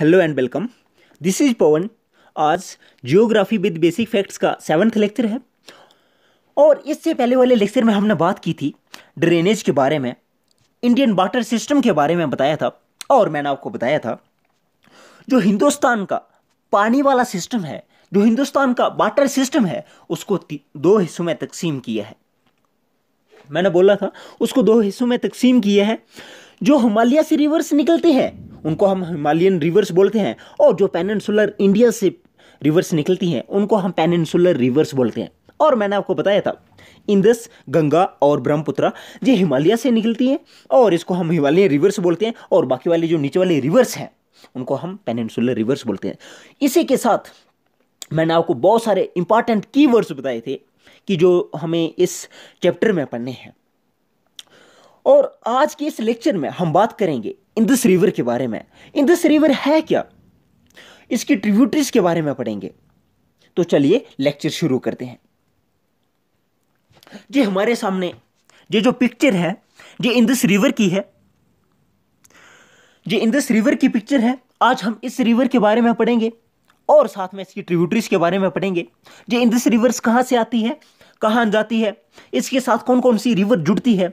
hello and welcome this is Pawan आज geography with basic facts का seventh lecture है और इससे पहले वाले लेक्चर में हमने बात की थी ड्रेनेज के बारे में इंडियन वाटर सिस्टम के बारे में बताया था और मैंने आपको बताया था जो हिंदुस्तान का पानी वाला सिस्टम है जो हिंदुस्तान का वाटर सिस्टम है उसको दो हिस्सों में तकसीम किया है मैंने बोला था उसको दो हिस्सों में तकसीम किया है जो हिमालय से रिवर्स निकलते हैं उनको हम हिमालयन रिवर्स बोलते हैं और जो पेनसुलर इंडिया से रिवर्स निकलती हैं उनको हम पेनसुलर रिवर्स बोलते हैं और मैंने आपको बताया था इंदस गंगा और ब्रह्मपुत्र ये हिमालय से निकलती हैं और इसको हम हिमालयन रिवर्स बोलते हैं और बाकी वाले जो नीचे वाले रिवर्स हैं उनको हम पेनसुलर रिवर्स बोलते हैं इसी के साथ मैंने आपको बहुत सारे इंपॉर्टेंट की बताए थे कि जो हमें इस चैप्टर में पढ़ने हैं और आज के इस लेक्चर में हम बात करेंगे इंदस रिवर के बारे में इंदस रिवर है क्या इसकी ट्रिब्यूटरीज के बारे में पढ़ेंगे तो चलिए लेक्चर शुरू करते हैं जी हमारे सामने ये जो पिक्चर है ये इंदस रिवर की है ये इंदस रिवर की पिक्चर है आज हम इस रिवर के बारे में पढ़ेंगे और साथ में इसकी ट्रिब्यूटरीज के बारे में पढ़ेंगे ये इंदस रिवर्स कहाँ से आती है कहाँ जाती है इसके साथ कौन कौन सी रिवर जुड़ती है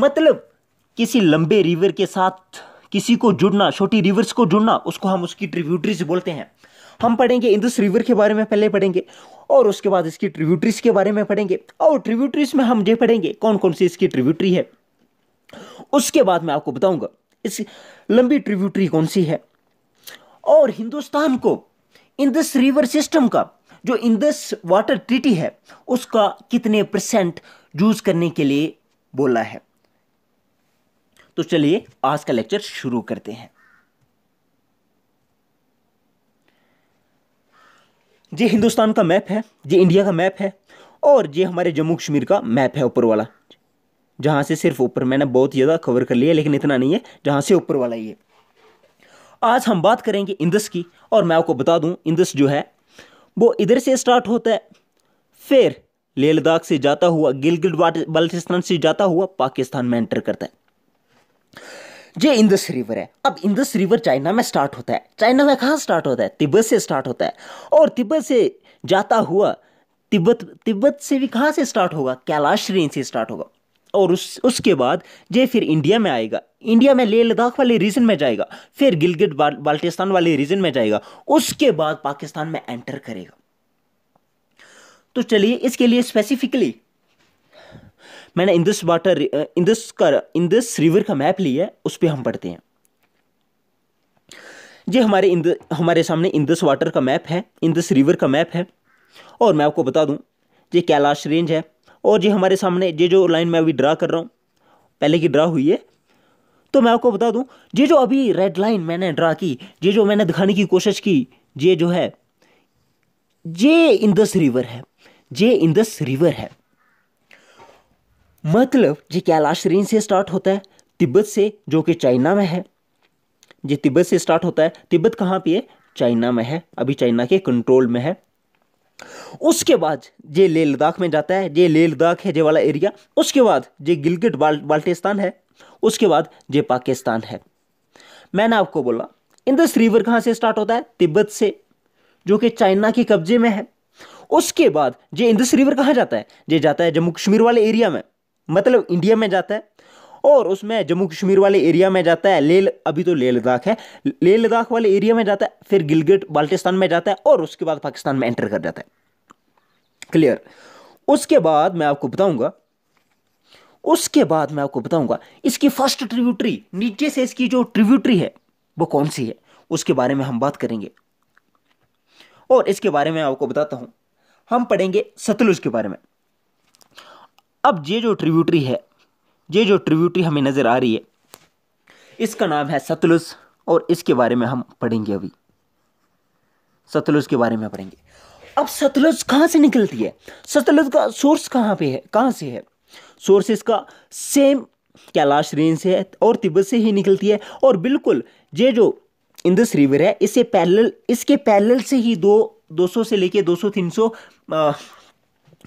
मतलब किसी लंबे रिवर के साथ किसी को जुड़ना छोटी रिवर्स को जुड़ना उसको हम उसकी ट्रिब्यूटरीज बोलते हैं हम पढ़ेंगे इंदुस रिवर के बारे में पहले पढ़ेंगे और उसके बाद इसकी ट्रिब्यूटरीज के बारे में पढ़ेंगे और ट्रिब्यूटरीज में हम ये पढ़ेंगे कौन कौन सी इसकी ट्रिब्यूटरी है उसके बाद मैं आपको बताऊंगा इस लंबी ट्रिब्यूटरी कौन सी है और हिंदुस्तान को इंदस रिवर सिस्टम का जो इंदस वाटर ट्रीटी है उसका कितने परसेंट यूज करने के लिए बोला है तो चलिए आज का लेक्चर शुरू करते हैं ये हिंदुस्तान का मैप है ये इंडिया का मैप है और ये हमारे जम्मू कश्मीर का मैप है ऊपर वाला जहाँ से सिर्फ ऊपर मैंने बहुत ज़्यादा कवर कर लिया लेकिन इतना नहीं है जहाँ से ऊपर वाला ये आज हम बात करेंगे इंदस की और मैं आपको बता दूं इंदस जो है वो इधर से स्टार्ट होता है फिर लेह लद्दाख से जाता हुआ गिलगिट बाल्टिस्तान से जाता हुआ पाकिस्तान में एंटर करता है ये इंदस रिवर है अब इंदस रिवर चाइना में स्टार्ट होता है चाइना में कहाँ स्टार्ट होता है तिब्बत से स्टार्ट होता है और तिब्बत से जाता हुआ तिब्बत तिब्बत से भी कहाँ से स्टार्ट होगा कैलाश रेंज से स्टार्ट होगा और उस उसके बाद ये फिर इंडिया में आएगा इंडिया में लेह लद्दाख वाले रीजन में जाएगा फिर गिलगित बाल्टिस्तान वाले रीजन में जाएगा उसके बाद पाकिस्तान में एंटर करेगा तो चलिए इसके लिए स्पेसिफिकली मैंने इंदस वाटर इंदस का इंदस रिवर का मैप लिया है उस पर हम पढ़ते हैं ये हमारे इंद हमारे सामने इंदस वाटर का मैप है इंदस रिवर का मैप है और मैं आपको बता दूं ये कैलाश रेंज है और ये हमारे सामने ये जो लाइन मैं अभी ड्रा कर रहा हूँ पहले की ड्रा हुई है तो मैं आपको बता दूं ये जो अभी रेड लाइन मैंने ड्रा की ये जो मैंने दिखाने की कोशिश की ये जो है ये इंदस रिवर है ये इंदस रिवर है मतलब ये कैलाश रेंज से स्टार्ट होता है तिब्बत से जो कि चाइना में है ये तिब्बत से स्टार्ट होता है तिब्बत कहाँ पे है चाइना में है अभी चाइना के कंट्रोल में है उसके बाद ये लेह लद्दाख में जाता है ये लेह लद्दाख है जे वाला एरिया उसके बाद ये गिलगिट बाल बाल्टिस्तान है उसके बाद ये पाकिस्तान है मैंने आपको बोला इंदस रिवर कहाँ से स्टार्ट होता है तिब्बत से जो कि चाइना के कब्जे में है उसके बाद ये इंदस रिवर कहाँ जाता है जे जाता है जम्मू कश्मीर वाले एरिया में मतलब इंडिया में जाता है और उसमें जम्मू कश्मीर वाले एरिया में जाता है ले अभी तो लेह लद्दाख है लेह लद्दाख वाले एरिया में जाता है फिर गिलगिट बाल्टिस्तान में जाता है और उसके बाद पाकिस्तान में एंटर कर जाता है क्लियर उसके बाद मैं आपको बताऊंगा उसके बाद मैं आपको बताऊंगा इसकी फर्स्ट ट्रिब्यूटरी नीचे से इसकी जो ट्रिब्यूटरी है वो कौन सी है उसके बारे में हम बात करेंगे और इसके बारे में आपको बताता हूं हम पढ़ेंगे सतलुज के बारे में अब ये जो ट्रिब्यूटरी है ये जो ट्रिब्यूटरी हमें नज़र आ रही है इसका नाम है सतलुज और इसके बारे में हम पढ़ेंगे अभी सतलुज के बारे में पढ़ेंगे अब सतलुज कहाँ से निकलती है सतलुज का सोर्स कहाँ पे है कहाँ से है सोर्स इसका सेम कैलाश रेंज से है और तिब्बत से ही निकलती है और बिल्कुल ये जो इंदस रिवर है इसे पैरल इसके पैरल से ही दो 200 से लेके 200 300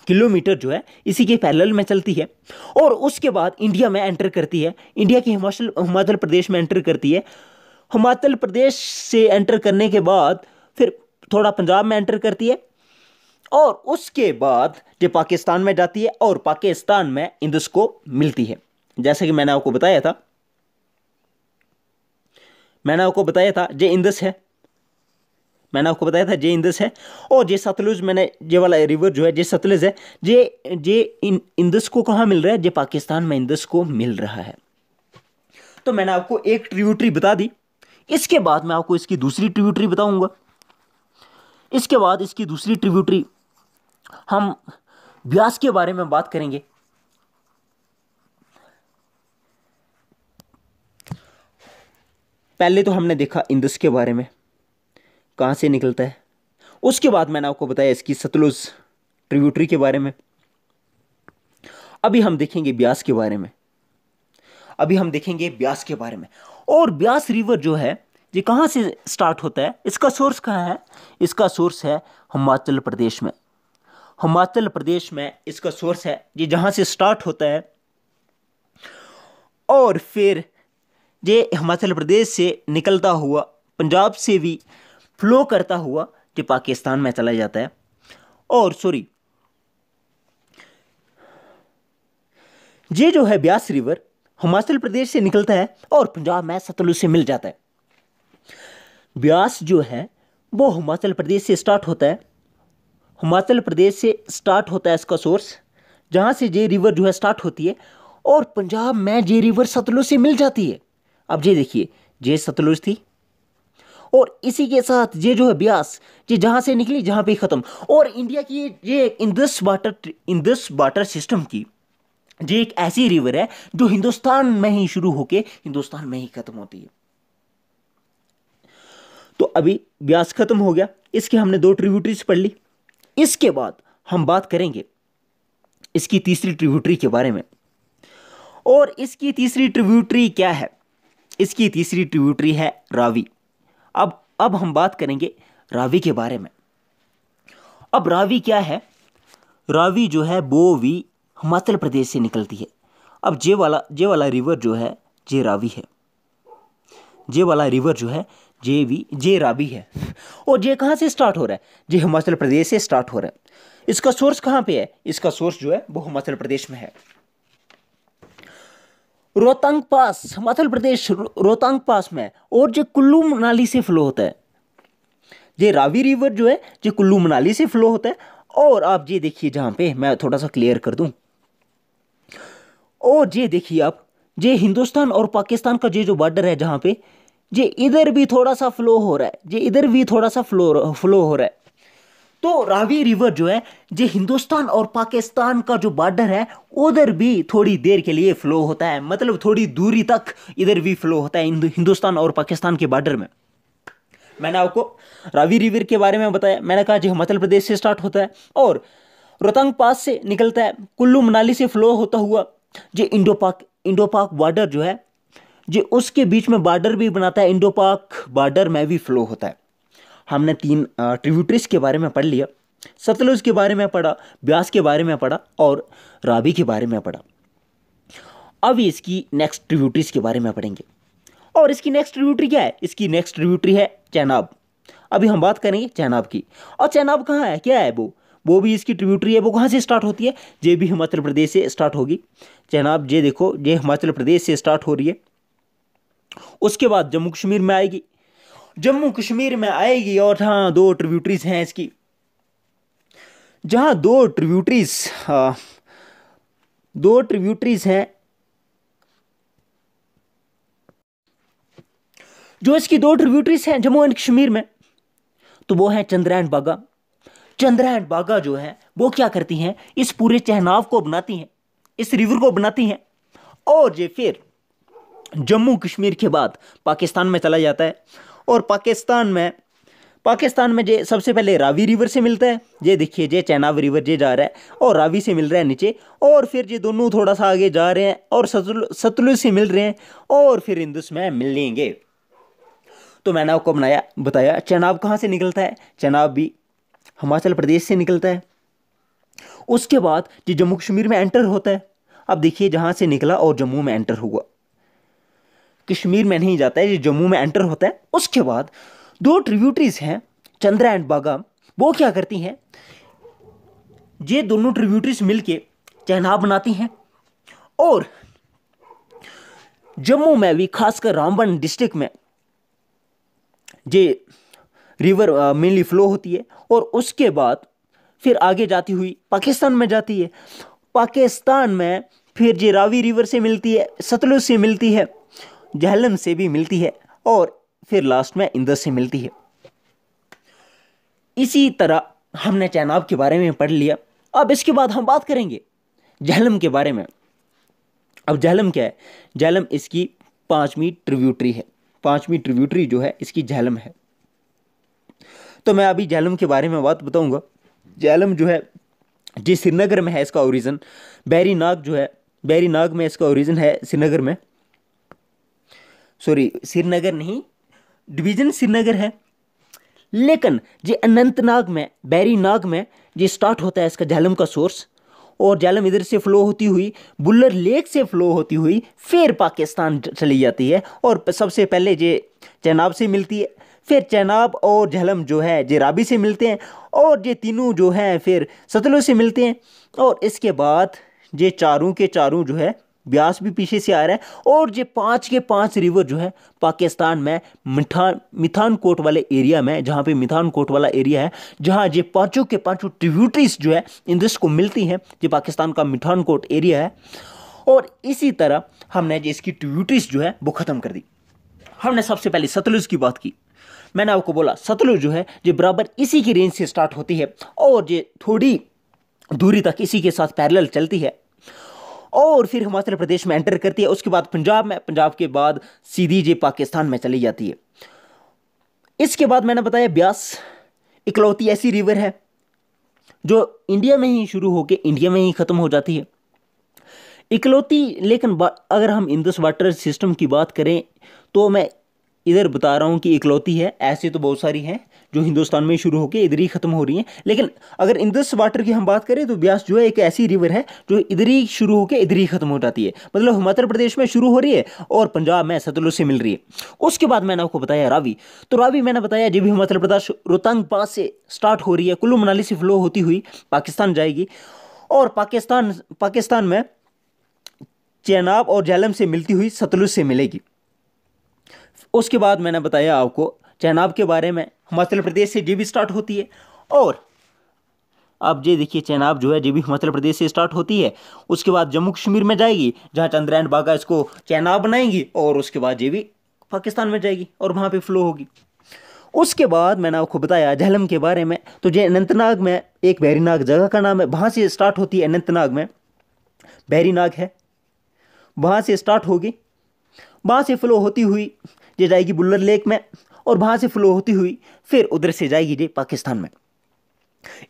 किलोमीटर जो है इसी के पैरेलल में चलती है और उसके बाद इंडिया में एंटर करती है इंडिया के हिमाचल हिमाचल प्रदेश में एंटर करती है हिमाचल प्रदेश से एंटर करने के बाद फिर थोड़ा पंजाब में एंटर करती है और उसके बाद जो पाकिस्तान में जाती है और पाकिस्तान में इंदस को मिलती है जैसे कि मैंने आपको बताया था मैंने आपको बताया था जो इंदस है मैंने आपको बताया था जे इंदस है और जे सतलुज मैंने जे वाला रिवर जो है जे सतलुज है जे जे इन इंदस को कहाँ मिल रहा है जे पाकिस्तान में इंदस को मिल रहा है तो मैंने आपको एक ट्रिब्यूटरी बता दी इसके बाद मैं आपको इसकी दूसरी ट्रिब्यूटरी बताऊंगा इसके बाद इसकी दूसरी ट्रिब्यूटरी हम ब्यास के बारे में बात करेंगे पहले तो हमने देखा इंदस के बारे में कहाँ से निकलता है उसके बाद मैंने आपको बताया इसकी सतलुज ट्रिब्यूटरी के बारे में अभी हम देखेंगे ब्यास के बारे में अभी हम देखेंगे ब्यास के बारे में और ब्यास रिवर जो है ये कहाँ से स्टार्ट होता है इसका सोर्स कहाँ है इसका सोर्स है हिमाचल प्रदेश में हिमाचल प्रदेश में इसका सोर्स है ये जहाँ से स्टार्ट होता है और फिर ये हिमाचल प्रदेश से निकलता हुआ पंजाब से भी फ्लो करता हुआ जो पाकिस्तान में चला जाता है और सॉरी ये जो है ब्यास रिवर हिमाचल प्रदेश से निकलता है और पंजाब में सतलुज से मिल जाता है ब्यास जो है वो हिमाचल प्रदेश से स्टार्ट होता है हिमाचल प्रदेश से स्टार्ट होता है इसका सोर्स जहाँ से ये रिवर जो है स्टार्ट होती है और पंजाब में ये रिवर सतलुज से मिल जाती है अब ये देखिए ये सतलुज थी और इसी के साथ ये जो है ब्यास ये जहाँ से निकली जहाँ पे ख़त्म और इंडिया की ये Indus water Indus water system की ये एक ऐसी रिवर है जो हिंदुस्तान में ही शुरू होके हिंदुस्तान में ही ख़त्म होती है तो अभी ब्यास ख़त्म हो गया इसके हमने दो ट्रिब्यूटरीज पढ़ ली इसके बाद हम बात करेंगे इसकी तीसरी ट्रिब्यूटरी के बारे में और इसकी तीसरी ट्रिब्यूटरी क्या है इसकी तीसरी ट्रिब्यूटरी है रावी अब अब हम बात करेंगे रावी के बारे में अब रावी क्या है रावी जो है बोवी हिमाचल प्रदेश से निकलती है अब जे वाला जे वाला रिवर जो है जे रावी है जे वाला रिवर जो है जे वी जे रावी है और जे कहाँ से स्टार्ट हो रहा है जे हिमाचल प्रदेश से स्टार्ट हो रहा है इसका सोर्स कहाँ पे है इसका सोर्स जो है वो हिमाचल प्रदेश में है रोहतांग पास हिमाचल प्रदेश रोहतांग पास में और जो कुल्लू मनाली से फ्लो होता है ये रावी रिवर जो है जो कुल्लू मनाली से फ्लो होता है और आप ये देखिए जहाँ पे मैं थोड़ा सा क्लियर कर दूँ और ये देखिए आप ये हिंदुस्तान और पाकिस्तान का ये जो बॉर्डर है जहाँ पे ये इधर भी थोड़ा सा फ्लो हो रहा है ये इधर भी थोड़ा सा फ्लो फ्लो हो रहा है तो रावी रिवर जो है जो हिंदुस्तान और पाकिस्तान का जो बॉर्डर है उधर भी थोड़ी देर के लिए फ्लो होता है मतलब थोड़ी दूरी तक इधर भी फ्लो होता है हिंदुस्तान और पाकिस्तान के बॉर्डर में मैंने आपको रावी रिवर के बारे में बताया मैंने कहा जो हिमाचल प्रदेश से स्टार्ट होता है और रोहतांग पास से निकलता है कुल्लू मनाली से फ्लो होता हुआ जो इंडो पाक इंडो पाक बॉर्डर जो है जो उसके बीच में बॉर्डर भी बनाता है इंडो पाक बॉर्डर में भी फ्लो होता है हमने तीन ट्रिब्यूटरीज के बारे में पढ़ लिया सतलुज के बारे में पढ़ा ब्यास के बारे में पढ़ा और रावी के बारे में पढ़ा अब इसकी नेक्स्ट ट्रिब्यूटरीज के बारे में पढ़ेंगे और इसकी नेक्स्ट ट्रिब्यूटरी क्या है इसकी नेक्स्ट ट्रिब्यूटरी है चैनाब अभी हम बात करेंगे चैनाब की और चैनाब कहाँ है क्या है वो वो भी इसकी ट्रिब्यूटरी है वो कहाँ से स्टार्ट होती है जे भी हिमाचल प्रदेश से स्टार्ट होगी चैनाब जे देखो ये हिमाचल प्रदेश से स्टार्ट हो रही है उसके बाद जम्मू कश्मीर में आएगी जम्मू कश्मीर में आएगी और हाँ दो ट्रिब्यूटरीज हैं इसकी जहाँ दो ट्रिब्यूटरीज दो ट्रिब्यूटरीज हैं जो इसकी दो ट्रिब्यूटरीज हैं जम्मू एंड कश्मीर में तो वो है चंद्रायन बागा चंद्रायन बागा जो है वो क्या करती हैं इस पूरे चहनाव को बनाती हैं इस रिवर को बनाती हैं और ये फिर जम्मू कश्मीर के बाद पाकिस्तान में चला जाता है और पाकिस्तान में पाकिस्तान में जे सबसे पहले रावी रिवर से मिलता है ये देखिए जे चैनाब रिवर जे जा रहा है और रावी से मिल रहा है नीचे और फिर ये दोनों थोड़ा सा आगे जा रहे हैं और सतलु सतलुज से मिल रहे हैं और फिर इंदुस में मिलेंगे तो मैंने आपको बनाया बताया चनाब कहाँ से निकलता है चनाब भी हिमाचल प्रदेश से निकलता है उसके बाद जो जम्मू कश्मीर में एंटर होता है अब देखिए जहाँ से निकला और जम्मू में एंटर हुआ कश्मीर में नहीं जाता है ये जम्मू में एंटर होता है उसके बाद दो ट्रिब्यूटरीज हैं चंद्रा एंड बागा वो क्या करती हैं ये दोनों ट्रिब्यूटरीज मिलके चैनाब बनाती हैं और जम्मू में भी खासकर रामबन डिस्ट्रिक्ट में ये रिवर मेनली फ्लो होती है और उसके बाद फिर आगे जाती हुई पाकिस्तान में जाती है पाकिस्तान में फिर ये रावी रिवर से मिलती है सतलुज से मिलती है जहलम से भी मिलती है और फिर लास्ट में इंदर से मिलती है इसी तरह हमने चैनाब के बारे में पढ़ लिया अब इसके बाद हम बात करेंगे जहलम के बारे में अब जहलम क्या है जहलम इसकी पांचवी ट्रिब्यूटरी है पांचवी ट्रिब्यूटरी जो है इसकी जहलम है तो मैं अभी जहलम के बारे में बात बताऊंगा जहलम जो है जी श्रीनगर में है इसका ओरिजन बैरी नाग जो है बैरी नाग में इसका ओरिजन है श्रीनगर में सॉरी श्रीनगर नहीं डिवीज़न श्रीनगर है लेकिन जो अनंतनाग में बैरीनाग में जो स्टार्ट होता है इसका झलम का सोर्स और झलम इधर से फ्लो होती हुई बुल्लर लेक से फ्लो होती हुई फिर पाकिस्तान चली जाती है और सबसे पहले जे चैनाब से मिलती है फिर चैनाब और झलम जो है जे राबी से मिलते हैं और ये तीनों जो हैं फिर सतलों से मिलते हैं और इसके बाद ये चारों के चारों जो है ब्यास भी पीछे से आ रहा है और ये पाँच के पाँच रिवर जो है पाकिस्तान में मिठान मिथान कोट वाले एरिया में जहाँ पे मिथान कोट वाला एरिया है जहाँ ये पाँचों के पाँचों ट्रिब्यूटरीज जो है देश को मिलती हैं जो पाकिस्तान का मिठान कोट एरिया है और इसी तरह हमने जो इसकी ट्रिब्यूटरीज जो है वो ख़त्म कर दी हमने सबसे पहले सतलुज की बात की मैंने आपको बोला सतलुज जो है जो बराबर इसी की रेंज से स्टार्ट होती है और ये थोड़ी दूरी तक इसी के साथ पैरेलल चलती है और फिर हिमाचल प्रदेश में एंटर करती है उसके बाद पंजाब में पंजाब के बाद सीधी जी पाकिस्तान में चली जाती है इसके बाद मैंने बताया ब्यास इकलौती ऐसी रिवर है जो इंडिया में ही शुरू होकर इंडिया में ही ख़त्म हो जाती है इकलौती लेकिन अगर हम इंदस वाटर सिस्टम की बात करें तो मैं इधर बता रहा हूँ कि इकलौती है ऐसे तो बहुत सारी हैं जो हिंदुस्तान में शुरू होकर इधर ही ख़त्म हो रही हैं लेकिन अगर इंदस वाटर की हम बात करें तो ब्यास जो है एक ऐसी रिवर है जो इधर ही शुरू होकर इधर ही ख़त्म हो जाती है मतलब हिमाचल प्रदेश में शुरू हो रही है और पंजाब में सतलुज से मिल रही है उसके बाद मैंने आपको बताया रावी तो रावी मैंने बताया जब भी हिमाचल प्रदेश रोहतांग पास से स्टार्ट हो रही है कुल्लू मनाली से फ्लो होती हुई पाकिस्तान जाएगी और पाकिस्तान पाकिस्तान में चैनाब और जहलम से मिलती हुई सतलुज से मिलेगी उसके बाद मैंने बताया आपको चैनाब के बारे में हिमाचल प्रदेश से जी स्टार्ट होती है और अब ये देखिए चैनाब जो है ये भी हिमाचल प्रदेश से स्टार्ट होती है उसके बाद जम्मू कश्मीर में जाएगी जहाँ चंद्रयान बागा इसको चैनाब बनाएंगी और उसके बाद ये भी पाकिस्तान में जाएगी और वहाँ पर फ्लो होगी उसके बाद मैंने आपको बताया झलम के बारे में तो ये अनंतनाग में एक बैरीनाग जगह का नाम है वहाँ से स्टार्ट होती है अनंतनाग में बैरीनाग है वहाँ से स्टार्ट होगी वहाँ से फ्लो होती हुई ये जाएगी बुल्लर लेक में और वहाँ से फ्लो होती हुई फिर उधर से जाएगी ये पाकिस्तान में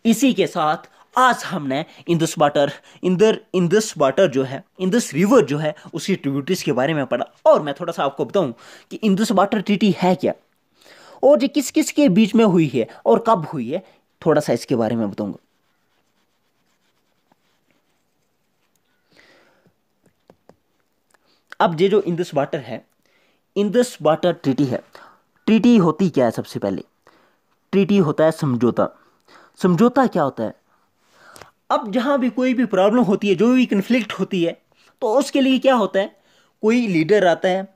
इसी के साथ आज हमने इंदस वाटर इंदर इंदस वाटर जो है इंदस रिवर जो है उसकी ट्रिब्यूटरीज के बारे में पढ़ा और मैं थोड़ा सा आपको बताऊं कि इंदस वाटर ट्रीटी है क्या और ये किस किस के बीच में हुई है और कब हुई है थोड़ा सा इसके बारे में बताऊंगा अब ये जो इंदस वाटर है इंदस वाटर ट्रीटी है ट्रीटी होती क्या है सबसे पहले ट्रीटी होता है समझौता समझौता क्या होता है अब जहाँ भी कोई भी प्रॉब्लम होती है जो भी कन्फ्लिक्ट होती है तो उसके लिए क्या होता है कोई लीडर आता है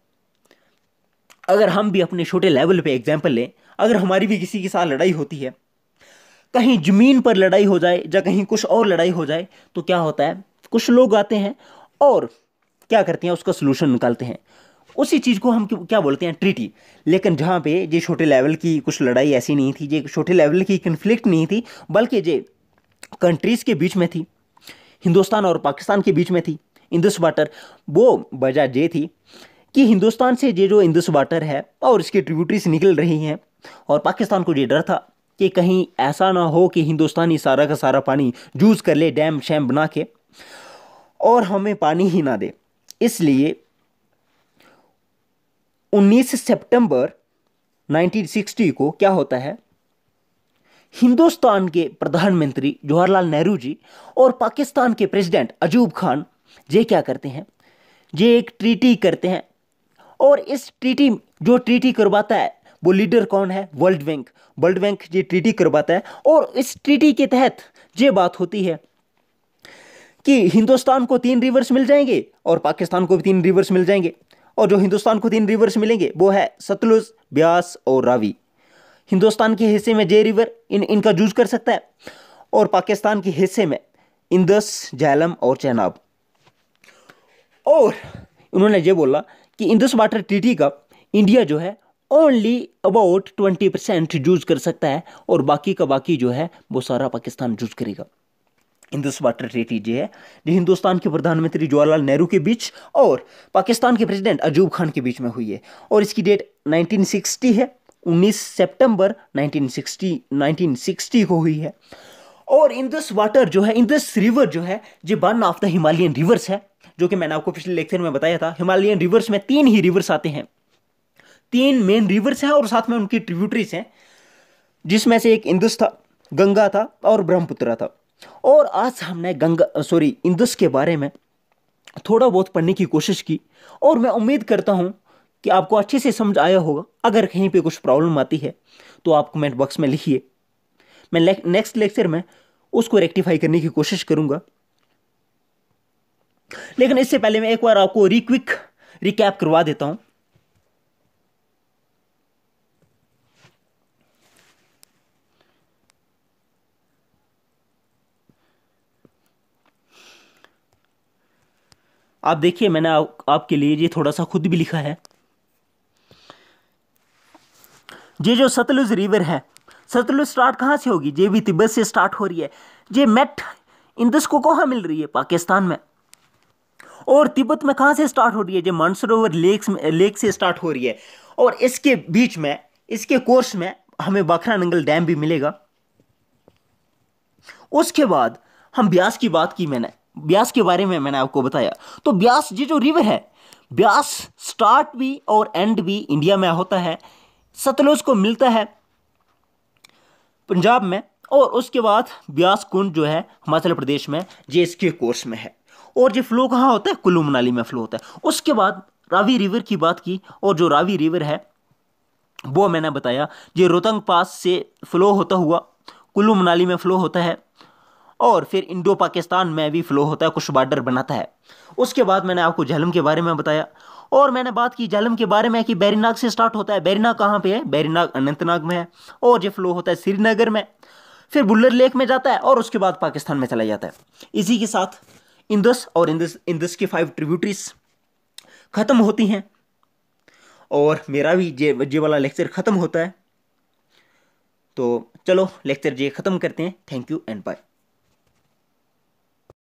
अगर हम भी अपने छोटे लेवल पे एग्जाम्पल लें अगर हमारी भी किसी के साथ लड़ाई होती है कहीं ज़मीन पर लड़ाई हो जाए या जा कहीं कुछ और लड़ाई हो जाए तो क्या होता है कुछ लोग आते हैं और क्या करते हैं उसका सोल्यूशन निकालते हैं उसी चीज़ को हम क्या बोलते हैं ट्रीटी लेकिन जहाँ पे ये छोटे लेवल की कुछ लड़ाई ऐसी नहीं थी ये छोटे लेवल की कन्फ्लिक्ट नहीं थी बल्कि ये कंट्रीज़ के बीच में थी हिंदुस्तान और पाकिस्तान के बीच में थी इंदस वाटर वो वजह ये थी कि हिंदुस्तान से ये जो इंदस वाटर है और इसकी ट्रिब्यूटरीज निकल रही हैं और पाकिस्तान को ये डर था कि कहीं ऐसा ना हो कि हिंदुस्तानी सारा का सारा पानी जूस कर ले डैम शैम बना के और हमें पानी ही ना दे इसलिए 19 सितंबर 1960 को क्या होता है हिंदुस्तान के प्रधानमंत्री जवाहरलाल नेहरू जी और पाकिस्तान के प्रेसिडेंट अजूब खान जे क्या करते हैं जे एक ट्रीटी करते हैं और इस ट्रीटी जो ट्रीटी करवाता है वो लीडर कौन है वर्ल्ड बैंक वर्ल्ड बैंक ये ट्रीटी करवाता है और इस ट्रीटी के तहत ये बात होती है कि हिंदुस्तान को तीन रिवर्स मिल जाएंगे और पाकिस्तान को भी तीन रिवर्स मिल जाएंगे और जो हिंदुस्तान को तीन रिवर्स मिलेंगे वो है सतलुज ब्यास और रावी हिंदुस्तान के हिस्से में जे रिवर इन इनका जूझ कर सकता है और पाकिस्तान के हिस्से में इंदस जैलम और चैनाब और उन्होंने ये बोला कि इंदस वाटर ट्रीटी का इंडिया जो है only about twenty percent use कर सकता है और बाकी का बाकी जो है वो सारा पाकिस्तान यूज करेगा इंदुस वाटर ट्रेटी जो है जो हिंदुस्तान के प्रधानमंत्री जवाहरलाल नेहरू के बीच और पाकिस्तान के प्रेसिडेंट अजूब खान के बीच में हुई है और इसकी डेट 1960 है 19 सितंबर 1960 1960 को हुई है और इंदस वाटर जो है इंदस रिवर जो है जो one of the Himalayan rivers है जो कि मैंने आपको पिछले लेक्चर में बताया था हिमालयन रिवर्स में तीन ही रिवर्स आते हैं तीन मेन रिवर्स हैं और साथ में उनकी ट्रिब्यूटरीज हैं जिसमें से एक इंदुस था गंगा था और ब्रह्मपुत्र था और आज हमने गंगा सॉरी इंदस के बारे में थोड़ा बहुत पढ़ने की कोशिश की और मैं उम्मीद करता हूँ कि आपको अच्छे से समझ आया होगा अगर कहीं पे कुछ प्रॉब्लम आती है तो आप कमेंट बॉक्स में लिखिए मैं ले, नेक्स्ट लेक्चर में उसको रेक्टिफाई करने की कोशिश करूँगा लेकिन इससे पहले मैं एक बार आपको रिक्विक रिकैप करवा देता हूँ आप देखिए मैंने आप, आपके लिए ये थोड़ा सा खुद भी लिखा है ये जो सतलुज रिवर है सतलुज स्टार्ट कहाँ से होगी ये भी तिब्बत से स्टार्ट हो रही है ये मेट इंदस को कहाँ मिल रही है पाकिस्तान में और तिब्बत में कहाँ से स्टार्ट हो रही है ये मानसरोवर लेक लेक से स्टार्ट हो रही है और इसके बीच में इसके कोर्स में हमें बाखरा नंगल डैम भी मिलेगा उसके बाद हम ब्यास की बात की मैंने ब्यास के बारे में मैंने आपको बताया तो ब्यास ये जो रिवर है ब्यास स्टार्ट भी और एंड भी इंडिया में होता है सतलुज को मिलता है पंजाब में और उसके बाद ब्यास कुंड जो है हिमाचल प्रदेश में ये इसके कोर्स में है और ये फ्लो कहाँ होता है कुल्लू मनाली में फ्लो होता है उसके बाद रावी रिवर की बात की और जो रावी रिवर है वो मैंने बताया ये रोहतंग पास से फ्लो होता हुआ कुल्लू मनाली में फ्लो होता है और फिर इंडो पाकिस्तान में भी फ्लो होता है कुछ बार्डर बनाता है उसके बाद मैंने आपको झलम के बारे में बताया और मैंने बात की झेलम के बारे में कि बैरीनाग से स्टार्ट होता है बैरीनाग कहाँ पे है बैरीनाग अनंतनाग में है और ये फ्लो होता है श्रीनगर में फिर बुल्लर लेक में जाता है और उसके बाद पाकिस्तान में चला जाता है इसी के साथ इंदस और इंदस इंदस की फाइव ट्रिब्यूटरीज ख़त्म होती हैं और मेरा भी जे जे वाला लेक्चर ख़त्म होता है तो चलो लेक्चर जे ख़त्म करते हैं थैंक यू एंड बाय